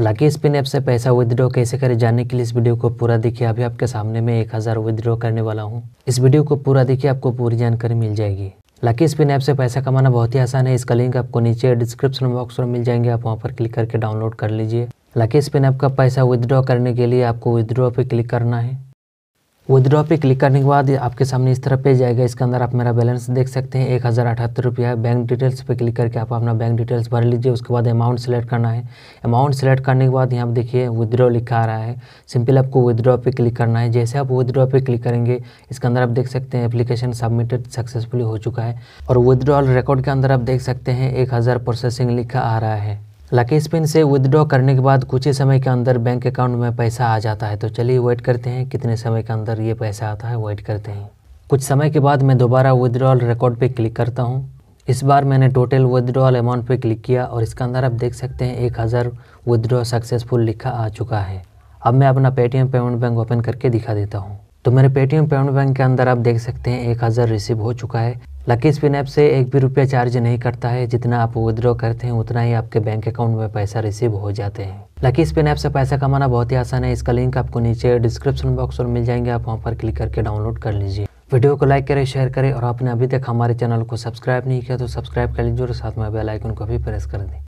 lucky spin app से पैसा withdraw कैसे करें जानने के लिए इस वीडियो को पूरा देखिए अभी आपके सामने मैं एक हज़ार विदड्रॉ करने वाला हूँ इस वीडियो को पूरा देखिए आपको पूरी जानकारी मिल जाएगी लकी स्पिन ऐप से पैसा कमाना बहुत ही आसान है इसका लिंक आपको नीचे डिस्क्रिप्शन बॉक्स में मिल जाएंगे आप वहाँ पर क्लिक करके डाउनलोड कर लीजिए लकी स्पिन ऐप का पैसा विदड्रॉ करने के लिए आपको विदड्रॉ पर क्लिक करना है विदड्रॉ पे क्लिक करने के बाद आपके सामने इस तरह पेज आएगा इसके अंदर आप मेरा बैलेंस देख सकते हैं एक हज़ार अठहत्तर रुपया बैंक डिटेल्स पे क्लिक करके आप अपना बैंक डिटेल्स भर लीजिए उसके बाद अमाउंट सेलेक्ट करना है अमाउंट सेलेक्ट करने के बाद यहाँ देखिए विदड्रॉ लिखा आ रहा है सिंपल आपको विदड्रॉ पे क्लिक करना है जैसे आप विदड्रॉ पे क्लिक करेंगे इसके अंदर आप देख सकते हैं एप्लीकेशन सबमिटेड सक्सेसफुली हो चुका है और विदड्रॉल रिकॉर्ड के अंदर आप देख सकते हैं एक प्रोसेसिंग लिखा आ रहा है लकी स्पिन से विदड्रॉ करने के बाद कुछ ही समय के अंदर बैंक अकाउंट में पैसा आ जाता है तो चलिए वेट करते हैं कितने समय के अंदर ये पैसा आता है वेट करते हैं कुछ समय के बाद मैं दोबारा विदड्रॉल रिकॉर्ड पे क्लिक करता हूँ इस बार मैंने टोटल विदड्रॉल अमाउंट पे क्लिक किया और इसके अंदर आप देख सकते हैं एक हज़ार विदड्रॉ सक्सेसफुल लिखा आ चुका है अब मैं अपना पेटीएम पेमेंट बैंक ओपन करके दिखा देता हूँ तो मेरे पेटीएम पेमेंट बैंक के अंदर आप देख सकते हैं एक हज़ार रिसीव हो चुका है लकी स्पिन ऐप से एक भी रुपया चार्ज नहीं करता है जितना आप विद्रॉ करते हैं उतना ही आपके बैंक अकाउंट में पैसा रिसीव हो जाते हैं लकी स्पिन ऐप से पैसा कमाना बहुत ही आसान है इसका लिंक आपको नीचे डिस्क्रिप्शन बॉक्स में मिल जाएंगे आप वहाँ पर क्लिक करके डाउनलोड कर लीजिए वीडियो को लाइक करें शेयर करें और आपने अभी तक हमारे चैनल को सब्सक्राइब नहीं किया तो सब्सक्राइब कर लीजिए और साथ में बेल आइकन को भी प्रेस कर दें